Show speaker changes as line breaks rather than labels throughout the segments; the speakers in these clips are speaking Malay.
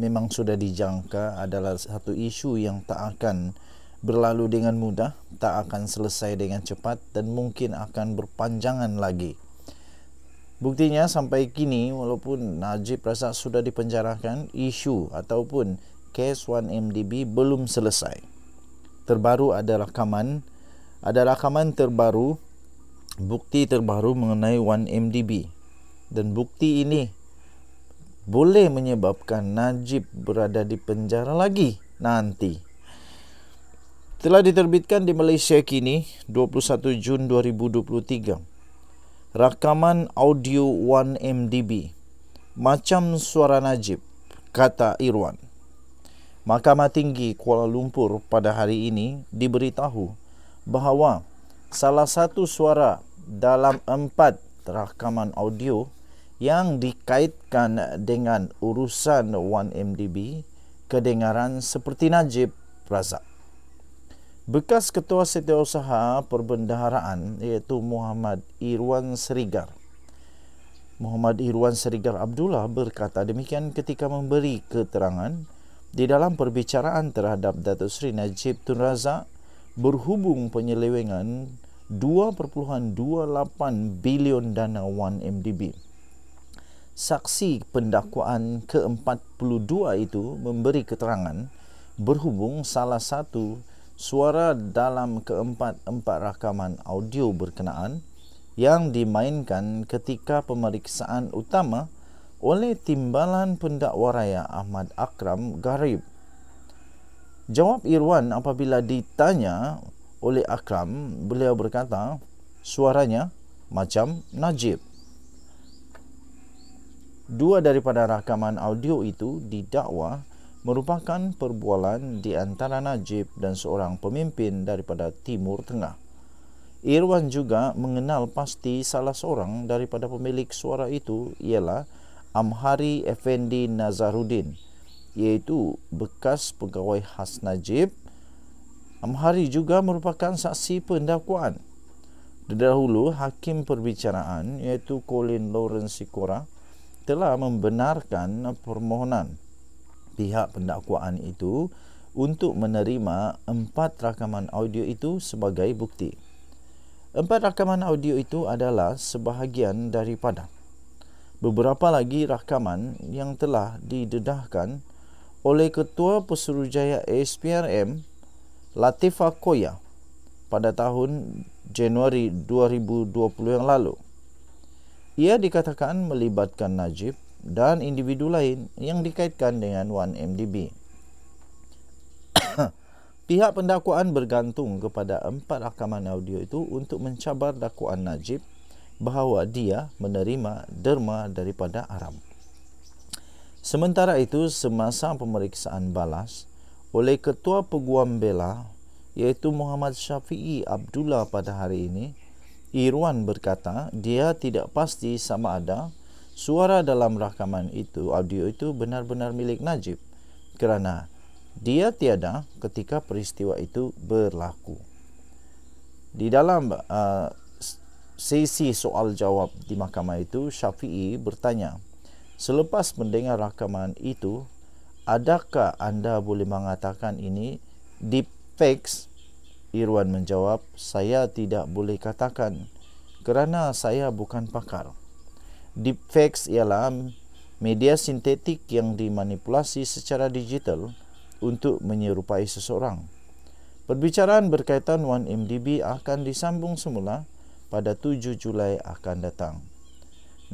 memang sudah dijangka adalah satu isu yang tak akan berlalu dengan mudah, tak akan selesai dengan cepat dan mungkin akan berpanjangan lagi. Buktinya sampai kini walaupun Najib Razak sudah dipenjarakan, isu ataupun kes 1MDB belum selesai. Terbaru ada rakaman, ada rakaman terbaru, bukti terbaru mengenai 1MDB. Dan bukti ini boleh menyebabkan Najib berada di penjara lagi nanti. Telah diterbitkan di Malaysia kini 21 Jun 2023. Rakaman audio 1MDB. Macam suara Najib, kata Irwan. Mahkamah Tinggi Kuala Lumpur pada hari ini diberitahu bahawa salah satu suara dalam empat rakaman audio yang dikaitkan dengan urusan 1MDB kedengaran seperti Najib Razak. Bekas Ketua Setiausaha Perbendaharaan iaitu Muhammad Irwan Serigar. Muhammad Irwan Serigar Abdullah berkata demikian ketika memberi keterangan di dalam perbicaraan terhadap Datuk Seri Najib Tun Razak berhubung penyelewengan 2.28 bilion dana 1MDB. MDB saksi pendakwaan ke-42 itu memberi keterangan berhubung salah satu suara dalam keempat-empat rakaman audio berkenaan yang dimainkan ketika pemeriksaan utama oleh timbalan pendakwa raya Ahmad Akram Garib. Jawab Irwan apabila ditanya oleh Akram, beliau berkata suaranya macam Najib dua daripada rakaman audio itu didakwa merupakan perbualan di antara Najib dan seorang pemimpin daripada Timur Tengah. Irwan juga mengenal pasti salah seorang daripada pemilik suara itu ialah Amhari Effendi Nazaruddin iaitu bekas pegawai khas Najib. Amhari juga merupakan saksi pendakwaan. Dahulu Hakim Perbicaraan iaitu Colin Lawrence Sikora telah membenarkan permohonan pihak pendakwaan itu untuk menerima empat rakaman audio itu sebagai bukti. Empat rakaman audio itu adalah sebahagian daripada beberapa lagi rakaman yang telah didedahkan oleh Ketua Pesuruhjaya SPRM Latifah Koya pada tahun Januari 2020 yang lalu. Ia dikatakan melibatkan Najib dan individu lain yang dikaitkan dengan 1MDB. Pihak pendakwaan bergantung kepada empat rakaman audio itu untuk mencabar dakwaan Najib bahawa dia menerima derma daripada Aram. Sementara itu, semasa pemeriksaan balas oleh Ketua Peguam Bela iaitu Muhammad Syafi'i Abdullah pada hari ini, Irwan berkata dia tidak pasti sama ada suara dalam rakaman itu audio itu benar-benar milik Najib kerana dia tiada ketika peristiwa itu berlaku. Di dalam uh, sesi soal jawab di mahkamah itu Syafi'i bertanya, "Selepas mendengar rakaman itu, adakah anda boleh mengatakan ini deep fakes?" Irwan menjawab, "Saya tidak boleh katakan." kerana saya bukan pakar. Deepfakes ialah media sintetik yang dimanipulasi secara digital untuk menyerupai seseorang. Perbicaraan berkaitan 1MDB akan disambung semula pada 7 Julai akan datang.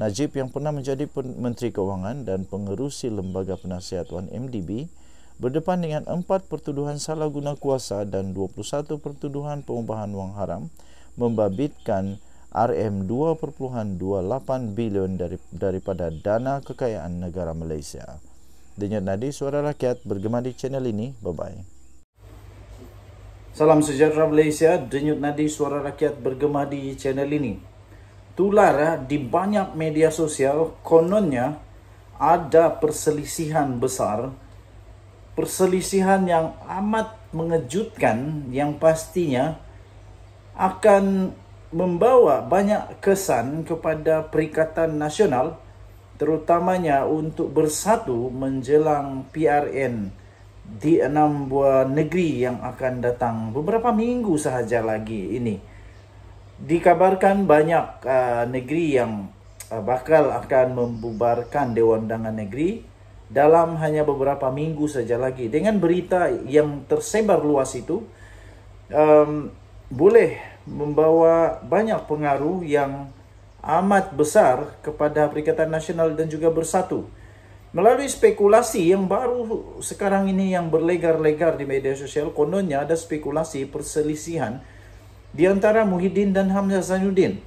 Najib yang pernah menjadi Menteri Keuangan dan pengerusi Lembaga Penasihat 1MDB berdepan dengan 4 pertuduhan salah guna kuasa dan 21 pertuduhan pengubahan wang haram membabitkan RM2.28 bilion daripada dana kekayaan negara Malaysia. Denyut nadi suara rakyat bergema di channel ini. Bye-bye. Salam sejahtera Malaysia. Denyut nadi suara rakyat bergema di channel ini. Tular eh, di banyak media sosial kononnya ada perselisihan besar. Perselisihan yang amat mengejutkan yang pastinya akan membawa banyak kesan kepada Perikatan Nasional terutamanya untuk bersatu menjelang PRN di enam buah negeri yang akan datang beberapa minggu sahaja lagi ini. Dikabarkan banyak uh, negeri yang uh, bakal akan membubarkan Dewan Undangan Negeri dalam hanya beberapa minggu saja lagi. Dengan berita yang tersebar luas itu, um, boleh membawa banyak pengaruh yang amat besar kepada Perikatan Nasional dan juga Bersatu. Melalui spekulasi yang baru sekarang ini yang berlegar-legar di media sosial, kononnya ada spekulasi perselisihan di antara Muhyiddin dan Hamzah Zainuddin.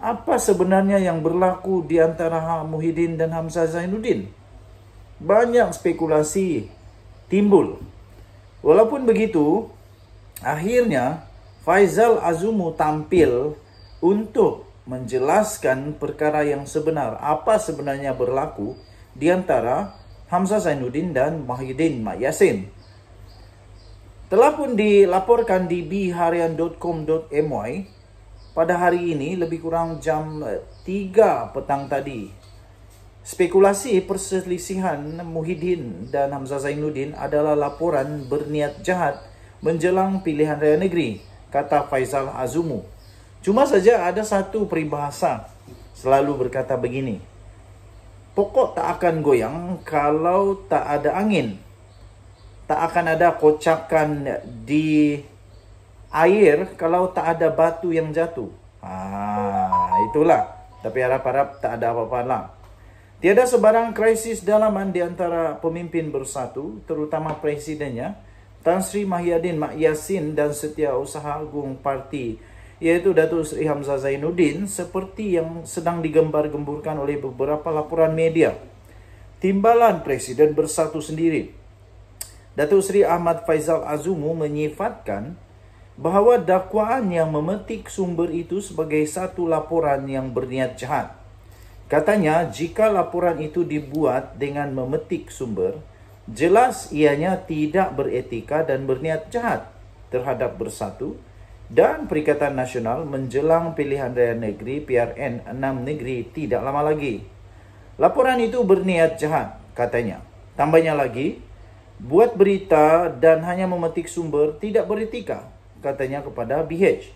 Apa sebenarnya yang berlaku di antara Muhyiddin dan Hamzah Zainuddin? Banyak spekulasi timbul. Walaupun begitu, akhirnya Faizal Azumu tampil untuk menjelaskan perkara yang sebenar apa sebenarnya berlaku di antara Hamzah Zainuddin dan Mahyuddin Mak Yasin. Telah pun dilaporkan di biharian.com.my pada hari ini lebih kurang jam 3 eh, petang tadi. Spekulasi perselisihan Muhyiddin dan Hamzah Zainuddin adalah laporan berniat jahat menjelang pilihan raya negeri kata Faizal Azumu. Cuma saja ada satu peribahasa selalu berkata begini. Pokok tak akan goyang kalau tak ada angin. Tak akan ada kocakan di air kalau tak ada batu yang jatuh. Ah, itulah. Tapi harap-harap tak ada apa-apa lah. Tiada sebarang krisis dalaman di antara pemimpin bersatu, terutama presidennya, Tan Sri Mahyadin Mak Yasin dan Setiausaha Agung Parti iaitu Datuk Sri Hamzah Zainuddin seperti yang sedang digembar-gemburkan oleh beberapa laporan media. Timbalan Presiden bersatu sendiri. Datuk Sri Ahmad Faizal Azumu menyifatkan bahawa dakwaan yang memetik sumber itu sebagai satu laporan yang berniat jahat. Katanya jika laporan itu dibuat dengan memetik sumber, jelas ianya tidak beretika dan berniat jahat terhadap bersatu dan Perikatan Nasional menjelang pilihan raya negeri PRN 6 negeri tidak lama lagi. Laporan itu berniat jahat, katanya. Tambahnya lagi, buat berita dan hanya memetik sumber tidak beretika, katanya kepada BH.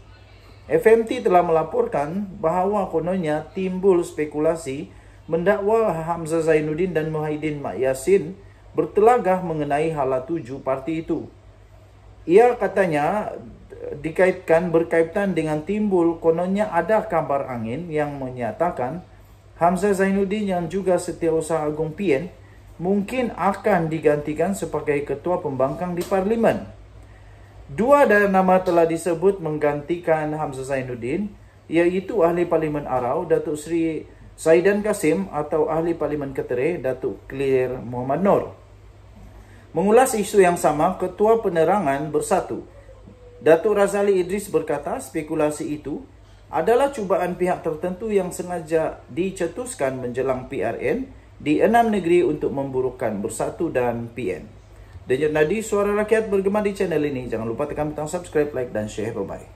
FMT telah melaporkan bahawa kononnya timbul spekulasi mendakwa Hamzah Zainuddin dan Muhyiddin Mak Yassin bertelagah mengenai hala tuju parti itu. Ia katanya dikaitkan berkaitan dengan timbul kononnya ada kabar angin yang menyatakan Hamzah Zainuddin yang juga setiausaha agung PN mungkin akan digantikan sebagai ketua pembangkang di parlimen. Dua dari nama telah disebut menggantikan Hamzah Zainuddin iaitu ahli parlimen Arau Datuk Seri Saidan Kasim atau ahli parlimen Keterai Datuk Clear Muhammad Nor. Mengulas isu yang sama, Ketua Penerangan Bersatu, Datuk Razali Idris berkata spekulasi itu adalah cubaan pihak tertentu yang sengaja dicetuskan menjelang PRN di enam negeri untuk memburukkan Bersatu dan PN. Dan jadi suara rakyat bergema di channel ini. Jangan lupa tekan butang subscribe, like dan share. Bye-bye.